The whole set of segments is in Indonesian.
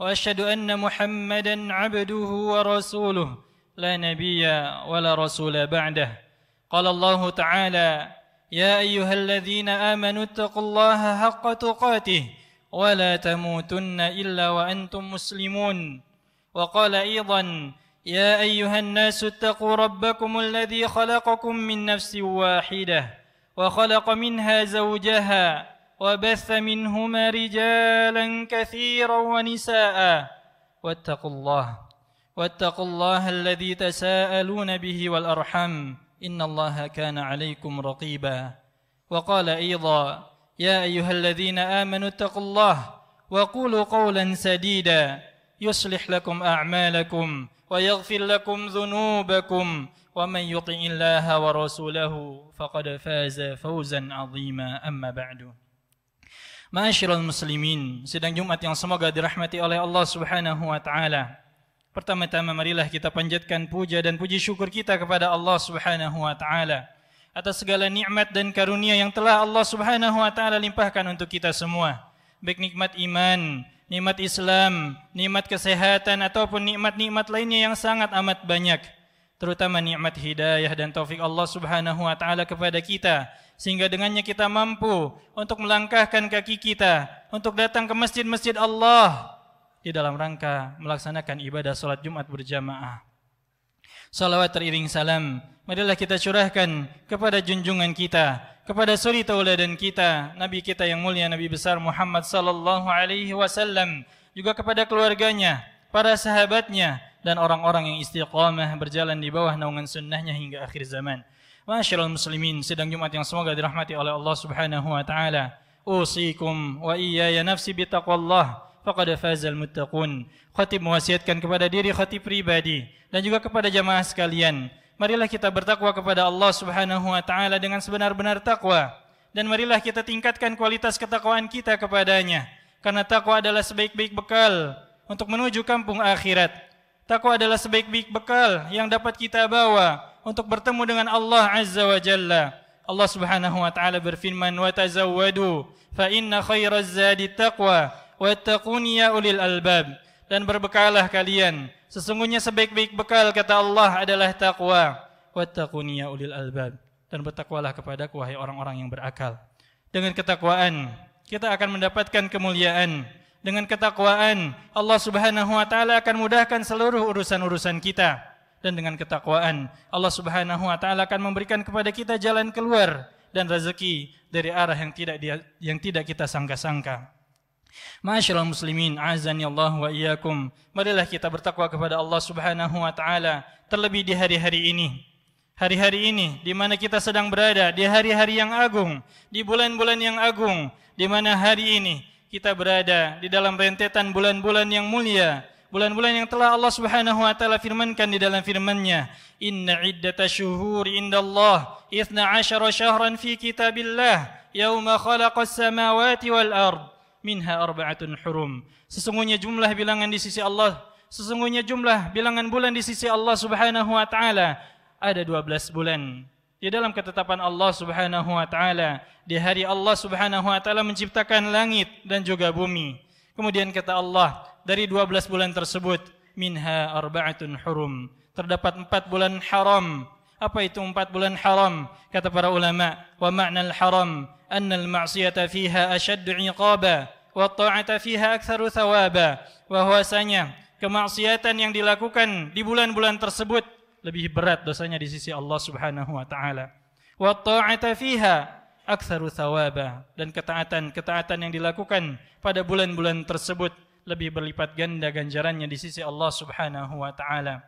واشهد ان محمدا عبده ورسوله لا نبي ولا رسول بعده قال الله تعالى يا ايها الذين امنوا اتقوا الله حق تقاته ولا تموتن الا وانتم مسلمون وقال ايضا يا ايها الناس اتقوا ربكم الذي خلقكم من نفس واحده وخلق منها زوجها وبث منهما رجالا كثيرا ونساء واتقوا الله واتقوا الله الذي تساءلون به والارحم ان الله كان عليكم رقيبا وقال ايضا يا ايها الذين امنوا اتقوا الله وقولوا قولا سديدا يصلح لكم اعمالكم ويغفر لكم ذنوبكم ومن يطع الله ورسوله فقد فاز فوزا عظيما اما بعد Ma'asyiral muslimin, sidang Jumat yang semoga dirahmati oleh Allah Subhanahu wa taala. Pertama-tama marilah kita panjatkan puja dan puji syukur kita kepada Allah Subhanahu wa taala atas segala nikmat dan karunia yang telah Allah Subhanahu wa taala limpahkan untuk kita semua. Baik nikmat iman, nikmat Islam, nikmat kesehatan ataupun nikmat-nikmat lainnya yang sangat amat banyak terutama nikmat hidayah dan taufik Allah Subhanahu wa taala kepada kita sehingga dengannya kita mampu untuk melangkahkan kaki kita untuk datang ke masjid-masjid Allah di dalam rangka melaksanakan ibadah salat Jumat berjamaah. Salawat teriring salam marilah kita curahkan kepada junjungan kita, kepada suri tauladan kita, nabi kita yang mulia Nabi besar Muhammad sallallahu alaihi wasallam, juga kepada keluarganya, para sahabatnya, dan orang-orang yang istiqamah berjalan di bawah naungan sunnahnya hingga akhir zaman. Masyarul muslimin, sidang Jumat yang semoga dirahmati oleh Allah Subhanahu wa taala. Usikum wa iyaya nafsi bitaqwallah faqad fazal muttaqun. Khatib mewasiatkan kepada diri khatib pribadi dan juga kepada jamaah sekalian. Marilah kita bertakwa kepada Allah Subhanahu wa taala dengan sebenar-benar takwa dan marilah kita tingkatkan kualitas ketakwaan kita kepadanya karena takwa adalah sebaik-baik bekal untuk menuju kampung akhirat. Takwa adalah sebaik-baik bekal yang dapat kita bawa untuk bertemu dengan Allah Azza wa Jalla. Allah Subhanahu wa taala berfirman wa tazawwadu fa inna khairaz zadi taqwa wattaquni ya ulil albab dan berbekalah kalian sesungguhnya sebaik-baik bekal kata Allah adalah takwa wattaquni ya ulil albab dan bertakwalah kepada wahai orang-orang yang berakal dengan ketakwaan kita akan mendapatkan kemuliaan dengan ketakwaan Allah Subhanahu wa taala akan mudahkan seluruh urusan-urusan kita dan dengan ketakwaan Allah Subhanahu wa taala akan memberikan kepada kita jalan keluar dan rezeki dari arah yang tidak dia, yang tidak kita sangka-sangka. Masyaallah muslimin, azani Allah wa iyyakum. Marilah kita bertakwa kepada Allah Subhanahu wa taala terlebih di hari-hari ini. Hari-hari ini di mana kita sedang berada, di hari-hari yang agung, di bulan-bulan yang agung, di mana hari ini kita berada di dalam rentetan bulan-bulan yang mulia, bulan-bulan yang telah Allah Subhanahu wa taala firmankan di dalam firman-Nya, "Inna iddatasy-syuhuri indallah 12 syahran fi kitabillah yauma khalaqas samawati wal ard minha arba'atun hurum." Sesungguhnya jumlah bilangan di sisi Allah, sesungguhnya jumlah bilangan bulan di sisi Allah Subhanahu wa taala ada 12 bulan di dalam ketetapan Allah Subhanahu wa taala di hari Allah Subhanahu wa taala menciptakan langit dan juga bumi kemudian kata Allah dari 12 bulan tersebut minha arbaatun hurum terdapat 4 bulan haram apa itu 4 bulan haram kata para ulama wa ma'nal haram al ma'siyata fiha ashaddu 'iqaba wa ta'ata fiha aktsaru thawaba bahwasanya kemaksiatan yang dilakukan di bulan-bulan tersebut lebih berat dosanya di sisi Allah Subhanahu wa taala. Wa ta'ata fiha aktsaru thawaba dan ketaatan-ketaatan yang dilakukan pada bulan-bulan tersebut lebih berlipat ganda ganjarannya di sisi Allah Subhanahu wa taala.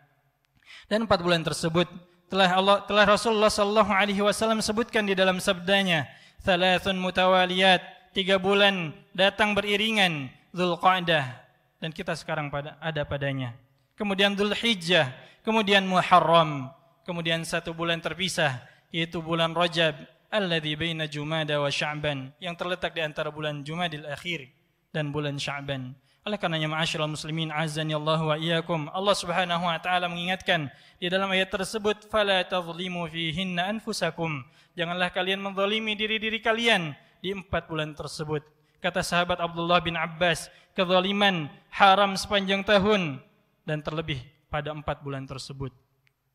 Dan empat bulan tersebut telah Allah telah Rasulullah sallallahu alaihi wasallam sebutkan di dalam sabdanya, "Tsalatsun mutawaliyat." Tiga bulan datang beriringan Zulqa'dah dan kita sekarang pada ada padanya. Kemudian Zulhijjah kemudian Muharram, kemudian satu bulan terpisah yaitu bulan Rajab alladzi baina Jumada wa Sya'ban yang terletak di antara bulan Jumadil akhir dan bulan Sya'ban. Oleh karenanya ma'asyiral muslimin azani Allah wa iyyakum Allah Subhanahu wa taala mengingatkan di dalam ayat tersebut fala tadhlimu fihinna anfusakum janganlah kalian menzalimi diri-diri kalian di empat bulan tersebut kata sahabat Abdullah bin Abbas kezaliman haram sepanjang tahun dan terlebih pada empat bulan tersebut.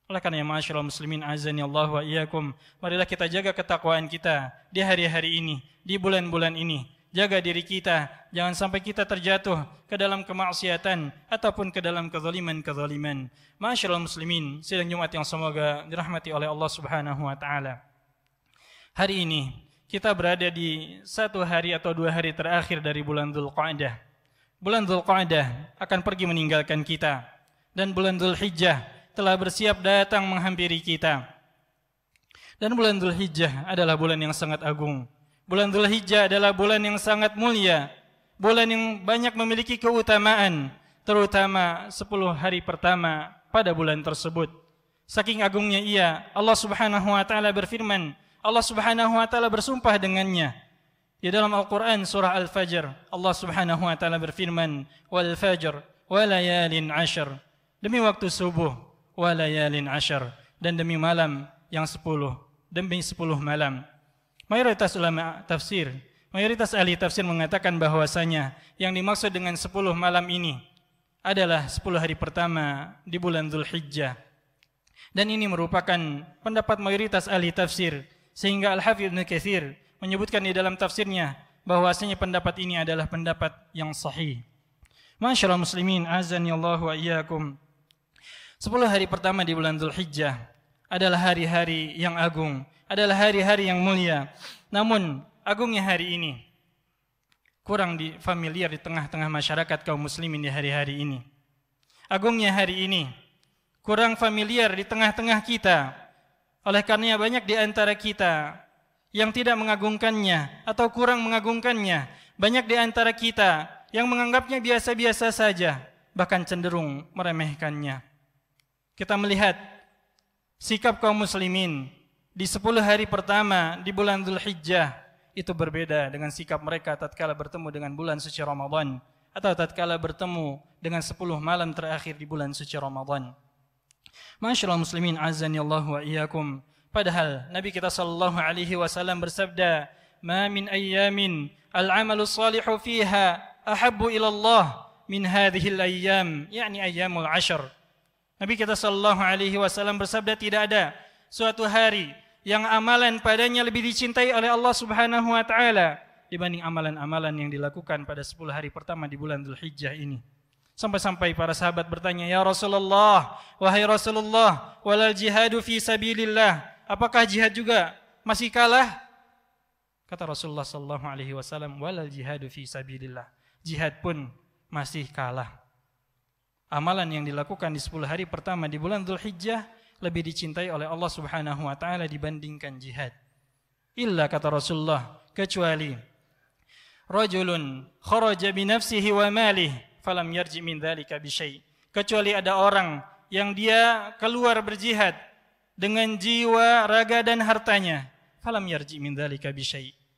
Oleh karena yang masyarakat muslimin azani Allah wa iyyakum, marilah kita jaga ketakwaan kita di hari-hari ini, di bulan-bulan ini. Jaga diri kita, jangan sampai kita terjatuh ke dalam kemaksiatan ataupun ke dalam kezaliman-kezaliman. Masyarakat muslimin, sidang Jumat yang semoga dirahmati oleh Allah Subhanahu wa taala. Hari ini kita berada di satu hari atau dua hari terakhir dari bulan Qa'dah. Bulan Qa'dah akan pergi meninggalkan kita dan bulan Zulhijjah telah bersiap datang menghampiri kita. Dan bulan Zulhijjah adalah bulan yang sangat agung. Bulan Zulhijjah adalah bulan yang sangat mulia, bulan yang banyak memiliki keutamaan, terutama 10 hari pertama pada bulan tersebut. Saking agungnya ia, Allah Subhanahu wa taala berfirman, Allah Subhanahu wa taala bersumpah dengannya. Di dalam Al-Qur'an surah Al-Fajr, Allah Subhanahu wa taala berfirman, "Wal fajr wa layalin 'ashr." demi waktu subuh walayalin ashar dan demi malam yang sepuluh demi sepuluh malam mayoritas ulama tafsir mayoritas ahli tafsir mengatakan bahwasanya yang dimaksud dengan sepuluh malam ini adalah sepuluh hari pertama di bulan Zulhijjah dan ini merupakan pendapat mayoritas ahli tafsir sehingga Al-Hafidh Ibn Kathir menyebutkan di dalam tafsirnya bahwasanya pendapat ini adalah pendapat yang sahih. Masyaallah muslimin azan ya Allah wa iyyakum. Sepuluh hari pertama di bulan Zulhijjah adalah hari-hari yang agung, adalah hari-hari yang mulia. Namun, agungnya hari ini kurang di familiar di tengah-tengah masyarakat kaum muslimin di hari-hari ini. Agungnya hari ini kurang familiar di tengah-tengah kita. Oleh karenanya banyak di antara kita yang tidak mengagungkannya atau kurang mengagungkannya. Banyak di antara kita yang menganggapnya biasa-biasa saja, bahkan cenderung meremehkannya kita melihat sikap kaum muslimin di 10 hari pertama di bulan hijjah itu berbeda dengan sikap mereka tatkala bertemu dengan bulan suci Ramadan atau tatkala bertemu dengan 10 malam terakhir di bulan suci Ramadan. Masyaallah muslimin azani Allah wa iyyakum. Padahal Nabi kita sallallahu alaihi wasallam bersabda, "Ma min ayyamin al-amalu salihu fiha ahabbu ila Allah min hadhihi al-ayyam," yakni ayyamul 'ashr. Nabi kita sallallahu alaihi wasallam bersabda tidak ada suatu hari yang amalan padanya lebih dicintai oleh Allah Subhanahu wa taala dibanding amalan-amalan yang dilakukan pada 10 hari pertama di bulan Dzulhijjah ini. Sampai-sampai para sahabat bertanya, "Ya Rasulullah, wahai Rasulullah, walal jihadu fi sabilillah, apakah jihad juga masih kalah?" Kata Rasulullah sallallahu alaihi wasallam, "Walal jihadu fi sabilillah." Jihad pun masih kalah amalan yang dilakukan di 10 hari pertama di bulan Dzulhijjah lebih dicintai oleh Allah Subhanahu wa taala dibandingkan jihad. Illa kata Rasulullah kecuali rajulun kharaja bi nafsihi wa malih falam yarji min dzalika bi Kecuali ada orang yang dia keluar berjihad dengan jiwa, raga dan hartanya, falam yarji min dzalika bi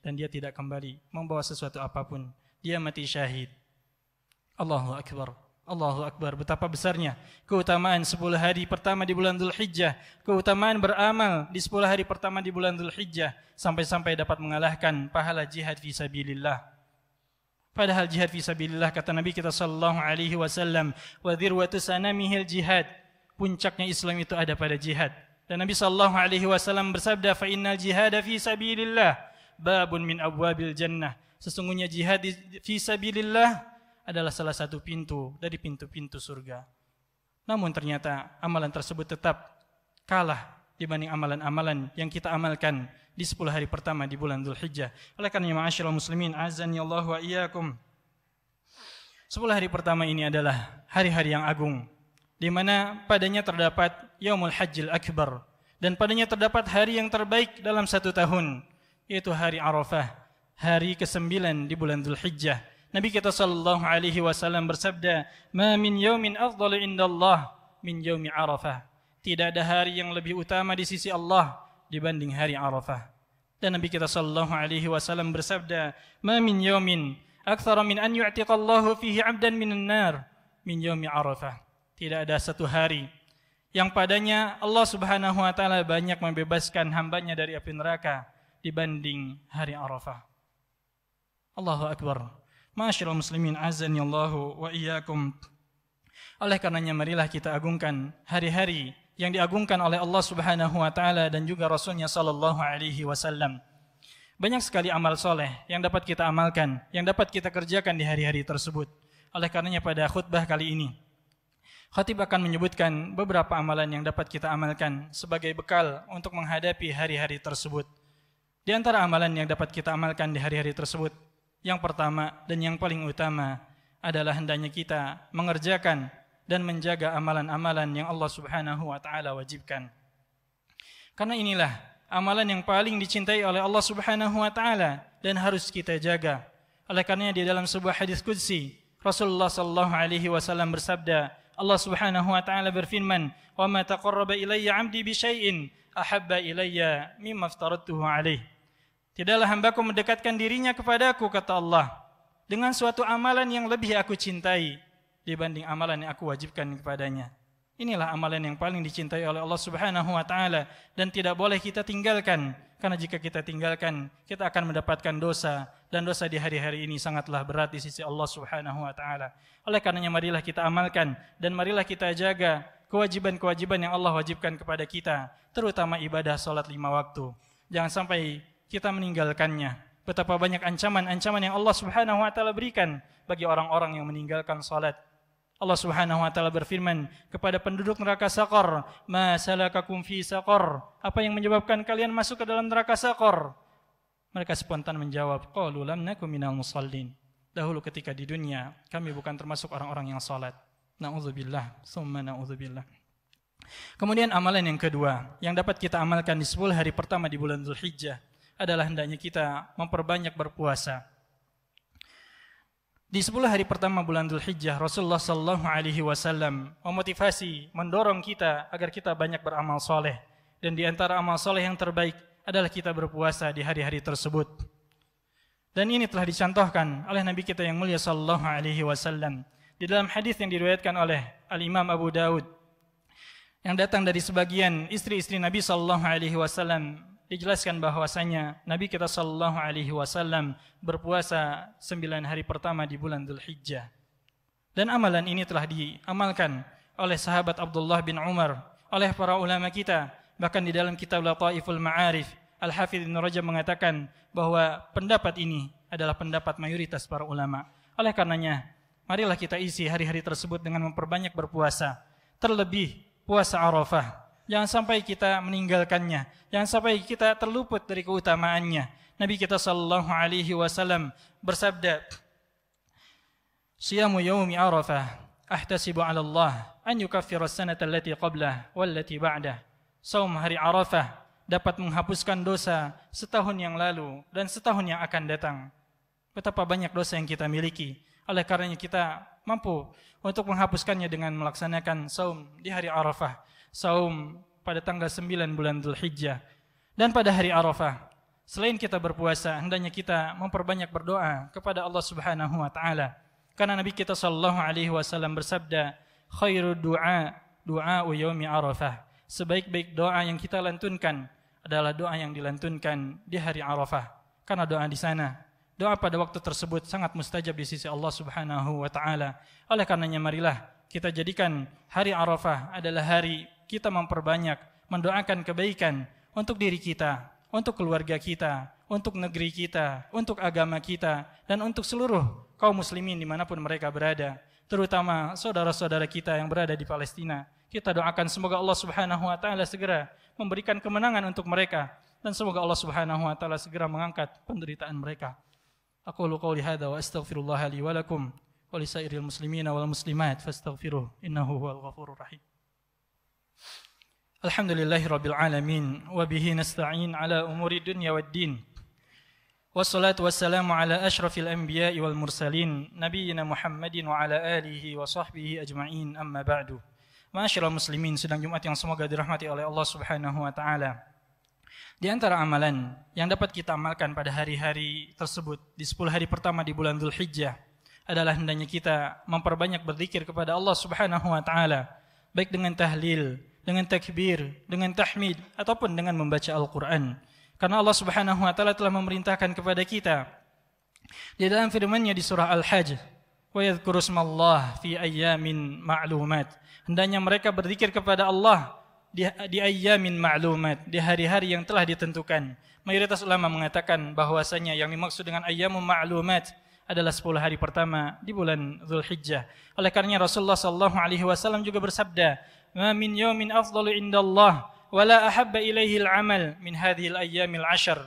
dan dia tidak kembali membawa sesuatu apapun. Dia mati syahid. Allahu akbar. Allahu Akbar, betapa besarnya keutamaan 10 hari pertama di bulan Dhul Hijjah, keutamaan beramal di 10 hari pertama di bulan Dhul Hijjah, sampai-sampai dapat mengalahkan pahala jihad visabilillah. Padahal jihad visabilillah kata Nabi kita sallallahu alaihi wasallam, wa dhirwatu sanamihil jihad, puncaknya Islam itu ada pada jihad. Dan Nabi sallallahu alaihi wasallam bersabda, fa innal jihad fi babun min abwabil jannah. Sesungguhnya jihad fi adalah salah satu pintu dari pintu-pintu surga. Namun ternyata amalan tersebut tetap kalah dibanding amalan-amalan yang kita amalkan di 10 hari pertama di bulan hijjah. Oleh karena ma'asyil muslimin, azan ya Allah wa iyakum. 10 hari pertama ini adalah hari-hari yang agung di mana padanya terdapat Yaumul Hajjil Akbar dan padanya terdapat hari yang terbaik dalam satu tahun yaitu hari Arafah, hari ke-9 di bulan hijjah. Nabi kita sallallahu alaihi wasallam bersabda, "Ma min yaumin afdalu indallah min yaumi Arafah." Tidak ada hari yang lebih utama di sisi Allah dibanding hari Arafah. Dan Nabi kita sallallahu alaihi wasallam bersabda, "Ma min yaumin aktsara min an yu'tiqa Allahu fihi 'abdan an nar min yaumi Arafah." Tidak ada satu hari yang padanya Allah Subhanahu wa taala banyak membebaskan hambanya dari api neraka dibanding hari Arafah. Allahu akbar. Masyiral muslimin ya Allahu wa iyyakum. Oleh karenanya marilah kita agungkan hari-hari yang diagungkan oleh Allah Subhanahu wa taala dan juga rasulnya sallallahu alaihi wasallam. Banyak sekali amal soleh yang dapat kita amalkan, yang dapat kita kerjakan di hari-hari tersebut. Oleh karenanya pada khutbah kali ini, Khatib akan menyebutkan beberapa amalan yang dapat kita amalkan sebagai bekal untuk menghadapi hari-hari tersebut. Di antara amalan yang dapat kita amalkan di hari-hari tersebut yang pertama dan yang paling utama adalah hendaknya kita mengerjakan dan menjaga amalan-amalan yang Allah Subhanahu wa taala wajibkan. Karena inilah amalan yang paling dicintai oleh Allah Subhanahu wa taala dan harus kita jaga. Oleh karenanya di dalam sebuah hadis qudsi Rasulullah sallallahu alaihi wasallam bersabda, Allah Subhanahu wa taala berfirman, "Wa ma taqarraba ilayya 'abdi bi syai'in ahabba ilayya mimma aftaradtuhu alaihi." Tidaklah hambaku mendekatkan dirinya kepadaku, kata Allah, dengan suatu amalan yang lebih aku cintai dibanding amalan yang aku wajibkan kepadanya. Inilah amalan yang paling dicintai oleh Allah Subhanahu wa taala dan tidak boleh kita tinggalkan karena jika kita tinggalkan kita akan mendapatkan dosa dan dosa di hari-hari ini sangatlah berat di sisi Allah Subhanahu wa taala. Oleh karenanya marilah kita amalkan dan marilah kita jaga kewajiban-kewajiban yang Allah wajibkan kepada kita, terutama ibadah solat lima waktu. Jangan sampai kita meninggalkannya. Betapa banyak ancaman-ancaman yang Allah Subhanahu wa taala berikan bagi orang-orang yang meninggalkan salat. Allah Subhanahu wa taala berfirman kepada penduduk neraka Saqar, "Ma salakakum fi Saqar?" Apa yang menyebabkan kalian masuk ke dalam neraka Saqar? Mereka spontan menjawab, "Qalu lam nakum minal musallin." Dahulu ketika di dunia, kami bukan termasuk orang-orang yang salat. Nauzubillah, summa nauzubillah. Kemudian amalan yang kedua yang dapat kita amalkan di 10 hari pertama di bulan Zulhijjah adalah hendaknya kita memperbanyak berpuasa. Di 10 hari pertama bulan hijjah Rasulullah sallallahu alaihi wasallam memotivasi, mendorong kita agar kita banyak beramal soleh. Dan di antara amal soleh yang terbaik adalah kita berpuasa di hari-hari tersebut. Dan ini telah dicontohkan oleh Nabi kita yang mulia sallallahu alaihi wasallam di dalam hadis yang diriwayatkan oleh Al-Imam Abu Daud yang datang dari sebagian istri-istri Nabi sallallahu alaihi wasallam dijelaskan bahwasanya Nabi kita sallallahu alaihi wasallam berpuasa sembilan hari pertama di bulan Dzulhijjah. Dan amalan ini telah diamalkan oleh sahabat Abdullah bin Umar, oleh para ulama kita, bahkan di dalam kitab Lataiful Ma'arif, Al-Hafidh Ibn Rajab mengatakan bahwa pendapat ini adalah pendapat mayoritas para ulama. Oleh karenanya, marilah kita isi hari-hari tersebut dengan memperbanyak berpuasa. Terlebih puasa Arafah jangan sampai kita meninggalkannya, jangan sampai kita terluput dari keutamaannya. Nabi kita sallallahu alaihi wasallam bersabda, "Siyamu yaumi Arafah ahtasibu 'ala Allah an yukaffira as-sanata allati qablah wallati ba'dah." Saum hari Arafah dapat menghapuskan dosa setahun yang lalu dan setahun yang akan datang. Betapa banyak dosa yang kita miliki. Oleh karenanya kita mampu untuk menghapuskannya dengan melaksanakan saum di hari Arafah saum pada tanggal 9 bulan hijjah dan pada hari Arafah. Selain kita berpuasa, hendaknya kita memperbanyak berdoa kepada Allah Subhanahu wa taala. Karena Nabi kita sallallahu alaihi wasallam bersabda, "Khairu du'a du'a yaumi Arafah." Sebaik-baik doa yang kita lantunkan adalah doa yang dilantunkan di hari Arafah. Karena doa di sana doa pada waktu tersebut sangat mustajab di sisi Allah Subhanahu wa taala. Oleh karenanya marilah kita jadikan hari Arafah adalah hari kita memperbanyak mendoakan kebaikan untuk diri kita, untuk keluarga kita, untuk negeri kita, untuk agama kita, dan untuk seluruh kaum muslimin dimanapun mereka berada. Terutama saudara-saudara kita yang berada di Palestina. Kita doakan semoga Allah subhanahu wa ta'ala segera memberikan kemenangan untuk mereka. Dan semoga Allah subhanahu wa ta'ala segera mengangkat penderitaan mereka. Aku qawli hadha wa astaghfirullah li wa lakum. ولسائر wal Muslimat, فاستغفروه innahu huwal ghafurur rahim. Alhamdulillahi rabbil alamin wa bihi nasta'in ala umuri dunya waddin. Wassalatu wassalamu ala asyrafil anbiya'i wal mursalin nabiyyina Muhammadin wa ala alihi wa sahbihi ajma'in amma ba'du. Ma'asyiral muslimin sedang Jumat yang semoga dirahmati oleh Allah Subhanahu wa taala. Di antara amalan yang dapat kita amalkan pada hari-hari tersebut di 10 hari pertama di bulan Dzulhijjah adalah hendaknya kita memperbanyak berzikir kepada Allah Subhanahu wa taala baik dengan tahlil dengan takbir, dengan tahmid ataupun dengan membaca Al-Qur'an. Karena Allah Subhanahu wa taala telah memerintahkan kepada kita di dalam firman-Nya di surah Al-Hajj, "Wa yadhkuru Allah fi ayamin ma'lumat." Hendaknya mereka berzikir kepada Allah di, di ayyamin ma'lumat, di hari-hari yang telah ditentukan. Mayoritas ulama mengatakan bahwasanya yang dimaksud dengan ayyamun ma'lumat adalah 10 hari pertama di bulan Zulhijjah. Oleh karenanya Rasulullah sallallahu alaihi wasallam juga bersabda, ما min يوم أفضل عند الله ولا أحب ilaihi العمل من هذه الأيام العشر ashar.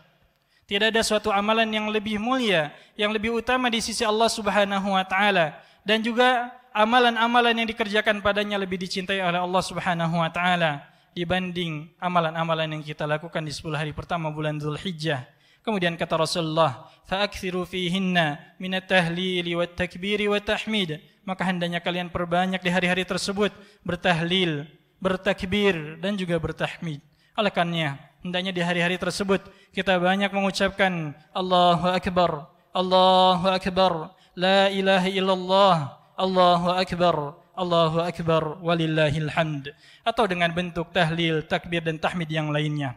Tidak ada suatu amalan yang lebih mulia, yang lebih utama di sisi Allah Subhanahu wa taala dan juga amalan-amalan yang dikerjakan padanya lebih dicintai oleh Allah Subhanahu wa taala dibanding amalan-amalan yang kita lakukan di 10 hari pertama bulan Zulhijjah. Kemudian kata Rasulullah, fihi fihinna min at-tahlil wat takbir wat tahmid." maka hendaknya kalian perbanyak di hari-hari tersebut bertahlil, bertakbir dan juga bertahmid. Oleh karenanya, hendaknya di hari-hari tersebut kita banyak mengucapkan Allahu akbar, Allahu akbar, la ilaha illallah, Allahu akbar. Allahu akbar walillahil hamd atau dengan bentuk tahlil, takbir dan tahmid yang lainnya.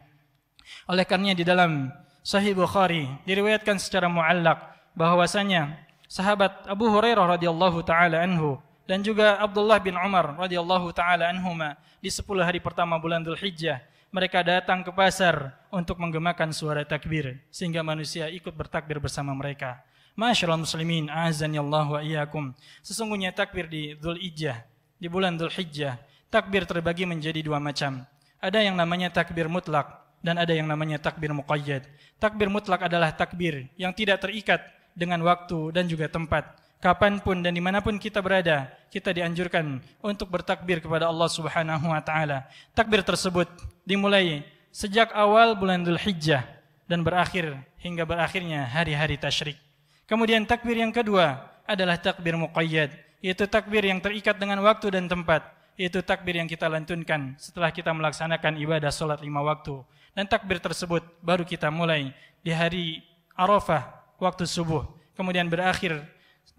Oleh karenanya di dalam Sahih Bukhari diriwayatkan secara muallak bahwasanya sahabat Abu Hurairah radhiyallahu taala anhu dan juga Abdullah bin Umar radhiyallahu taala anhuma di 10 hari pertama bulan Dzulhijjah mereka datang ke pasar untuk menggemakan suara takbir sehingga manusia ikut bertakbir bersama mereka. Masyaallah muslimin azan wa iyyakum. Sesungguhnya takbir di Dzulhijjah di bulan Dzulhijjah takbir terbagi menjadi dua macam. Ada yang namanya takbir mutlak dan ada yang namanya takbir muqayyad. Takbir mutlak adalah takbir yang tidak terikat dengan waktu dan juga tempat. Kapanpun dan dimanapun kita berada, kita dianjurkan untuk bertakbir kepada Allah Subhanahu Wa Taala. Takbir tersebut dimulai sejak awal bulan Dhul Hijjah dan berakhir hingga berakhirnya hari-hari tasyrik. Kemudian takbir yang kedua adalah takbir muqayyad, yaitu takbir yang terikat dengan waktu dan tempat, yaitu takbir yang kita lantunkan setelah kita melaksanakan ibadah sholat lima waktu. Dan takbir tersebut baru kita mulai di hari Arafah waktu subuh, kemudian berakhir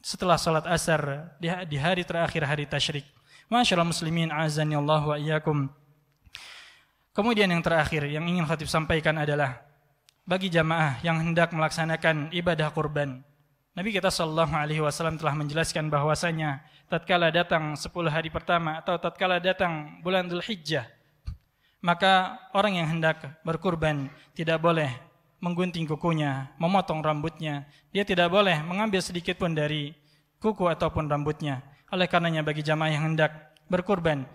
setelah salat asar di, hari terakhir hari tasyrik. Masyaallah muslimin azan Allah wa iyyakum. Kemudian yang terakhir yang ingin khatib sampaikan adalah bagi jamaah yang hendak melaksanakan ibadah kurban. Nabi kita sallallahu alaihi wasallam telah menjelaskan bahwasanya tatkala datang 10 hari pertama atau tatkala datang bulan Dzulhijjah maka orang yang hendak berkurban tidak boleh menggunting kukunya, memotong rambutnya. Dia tidak boleh mengambil sedikit pun dari kuku ataupun rambutnya. Oleh karenanya bagi jamaah yang hendak berkurban,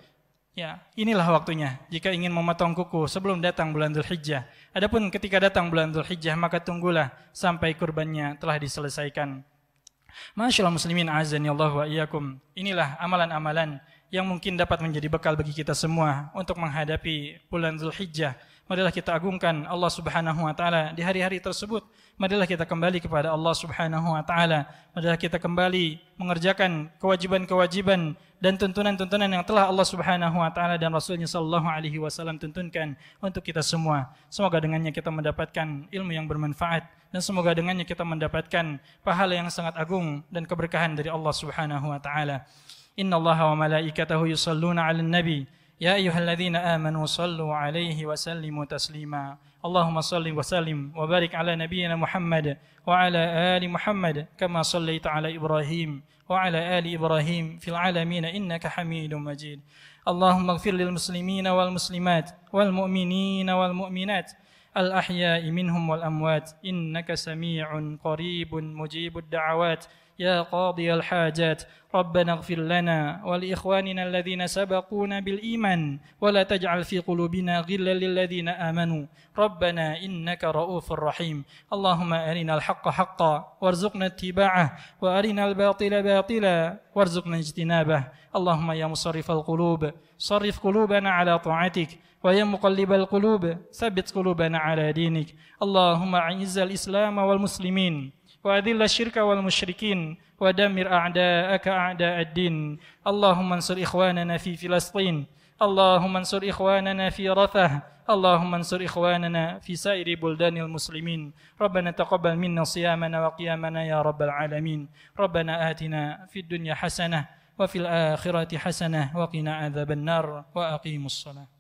ya inilah waktunya jika ingin memotong kuku sebelum datang bulan Hijjah. Adapun ketika datang bulan Hijjah, maka tunggulah sampai kurbannya telah diselesaikan. Masyaallah muslimin azan Allah wa iyyakum. Inilah amalan-amalan yang mungkin dapat menjadi bekal bagi kita semua untuk menghadapi bulan Hijjah marilah kita agungkan Allah Subhanahu wa taala di hari-hari tersebut. Marilah kita kembali kepada Allah Subhanahu wa taala. Marilah kita kembali mengerjakan kewajiban-kewajiban dan tuntunan-tuntunan yang telah Allah Subhanahu wa taala dan Rasulnya sallallahu alaihi wasallam tuntunkan untuk kita semua. Semoga dengannya kita mendapatkan ilmu yang bermanfaat dan semoga dengannya kita mendapatkan pahala yang sangat agung dan keberkahan dari Allah Subhanahu wa taala. Inna Allah wa malaikatahu yusalluna 'alan nabi يا أيها الذين آمنوا صلوا عليه وسلموا تسليما اللهم صل وسلم وبارك على نبينا محمد وعلى آل محمد كما صليت على إبراهيم وعلى آل إبراهيم في العالمين إنك حميد مجيد اللهم اغفر للمسلمين والمسلمات والمؤمنين والمؤمنات الأحياء منهم والأموات إنك سميع قريب مجيب الدعوات يا قاضي الحاجات ربنا اغفر لنا ولإخواننا الذين سبقونا بالإيمان ولا تجعل في قلوبنا غلا للذين آمنوا ربنا إنك رؤوف رحيم اللهم أرنا الحق حقا وارزقنا اتباعه وأرنا الباطل باطلا وارزقنا اجتنابه اللهم يا مصرف القلوب صرف قلوبنا على طاعتك ويا مقلب القلوب ثبت قلوبنا على دينك اللهم أعز الإسلام والمسلمين وأذل الشرك والمشركين ودمر أعداءك أعداء الدين اللهم انصر إخواننا في فلسطين اللهم انصر إخواننا في رفح اللهم انصر إخواننا في سائر بلدان المسلمين ربنا تقبل منا صيامنا وقيامنا يا رب العالمين ربنا آتنا في الدنيا حسنة وفي الآخرة حسنة وقنا عذاب النار وأقيموا الصلاة